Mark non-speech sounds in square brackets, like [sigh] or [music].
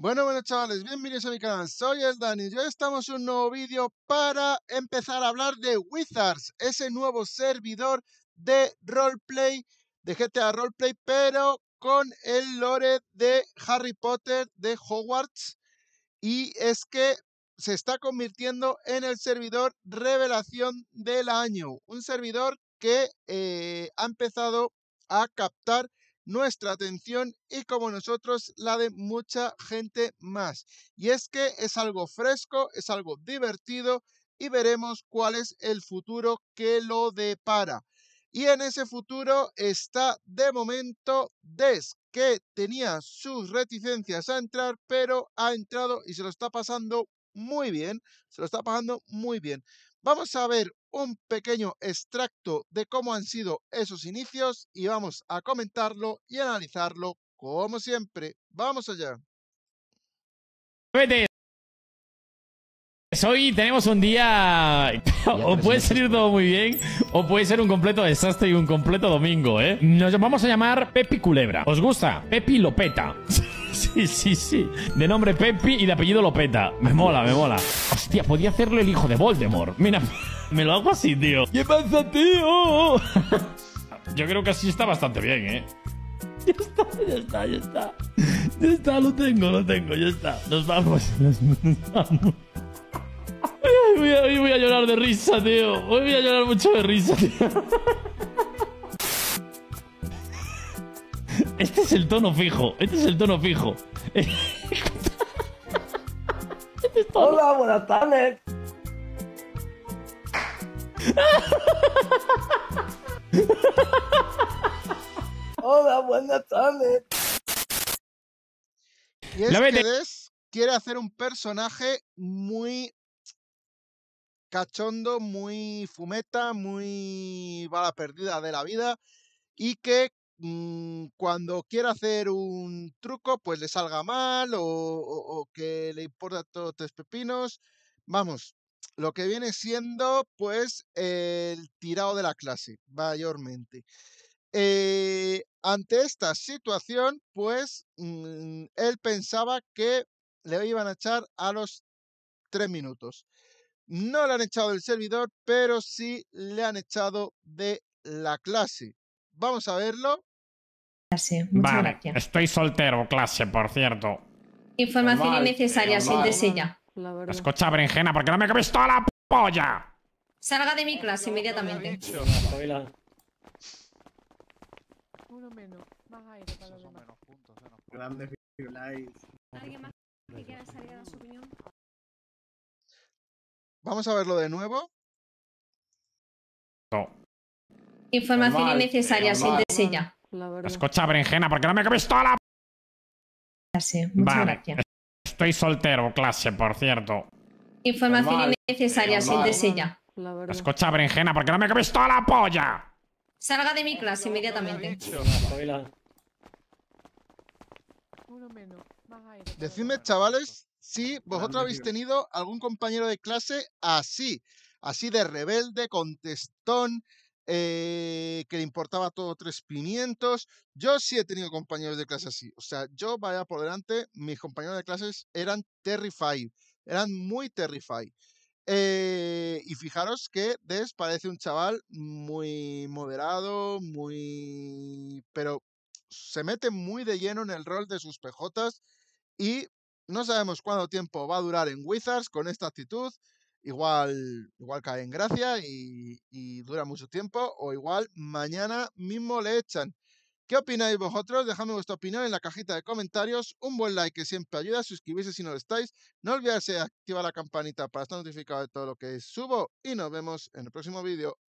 Bueno, bueno chavales, bienvenidos a mi canal, soy el Dani y hoy estamos en un nuevo vídeo para empezar a hablar de Wizards, ese nuevo servidor de roleplay, de GTA roleplay, pero con el lore de Harry Potter de Hogwarts y es que se está convirtiendo en el servidor revelación del año, un servidor que eh, ha empezado a captar nuestra atención y como nosotros la de mucha gente más. Y es que es algo fresco, es algo divertido y veremos cuál es el futuro que lo depara. Y en ese futuro está de momento Des, que tenía sus reticencias a entrar, pero ha entrado y se lo está pasando muy bien. Se lo está pasando muy bien. Vamos a ver un pequeño extracto de cómo han sido esos inicios y vamos a comentarlo y analizarlo como siempre. Vamos allá. Vete. Hoy tenemos un día. [laughs] o puede salir todo muy bien, o puede ser un completo desastre y un completo domingo, ¿eh? Nos vamos a llamar Pepi Culebra. ¿Os gusta? Pepi Lopeta. [laughs] sí, sí, sí. De nombre Pepi y de apellido Lopeta. Me mola, me mola. Hostia, podía hacerlo el hijo de Voldemort. Mira, me lo hago así, tío. ¿Qué pasa, tío? [laughs] Yo creo que así está bastante bien, ¿eh? Ya está, ya está, ya está. Ya está, lo tengo, lo tengo, ya está. Nos vamos, nos, vamos. voy, a, voy a llorar de risa, tío. Hoy voy a llorar mucho de risa, tío. Este es el tono fijo, este es el tono fijo. Hola, buenas tardes. Hola, buenas tardes. Y es quiere hacer un personaje muy cachondo, muy fumeta, muy bala perdida de la vida y que Mm, cuando quiera hacer un truco, pues le salga mal o, que le importa todo tres pepinos. Vamos, lo que viene siendo, pues, el tirado de la clase, mayormente. Eh, ante esta situación, pues, mm, él pensaba que le iban a echar a los tres minutos. No le han echado del servidor, pero sí le han echado de la clase. Vamos a verlo vale. Estoy soltero, clase, por cierto. Información innecesaria, sin ya. Escucha, berenjena, porque no me comes toda la polla. Salga de mi clase inmediatamente. Vamos a verlo de nuevo. Información innecesaria, sin ya la verdad. Escucha, berenjena, porque no me comes toda la... Clase, vale. Estoy soltero, clase, por cierto. Información innecesaria, siéntese ya. Escucha, berenjena, porque no me comes toda la polla. Salga de mi clase inmediatamente. Decidme, chavales, si vosotros habéis tenido algún compañero de clase así, así de rebelde, contestón, eh, que le importaba todo tres pimientos. Yo sí he tenido compañeros de clase así. O sea, yo vaya por delante, mis compañeros de clases eran terrified, eran muy terrified. Eh, y fijaros que Des parece un chaval muy moderado, muy... pero se mete muy de lleno en el rol de sus pejotas, y no sabemos cuánto tiempo va a durar en Wizards con esta actitud igual, igual cae en gracia y, y, dura mucho tiempo, o igual mañana mismo le echan. ¿Qué opináis vosotros? Dejadme vuestra opinión en la cajita de comentarios. Un buen like que siempre ayuda. Suscribirse si no lo estáis. No olvidarse activar la campanita para estar notificado de todo lo que subo. Y nos vemos en el próximo vídeo.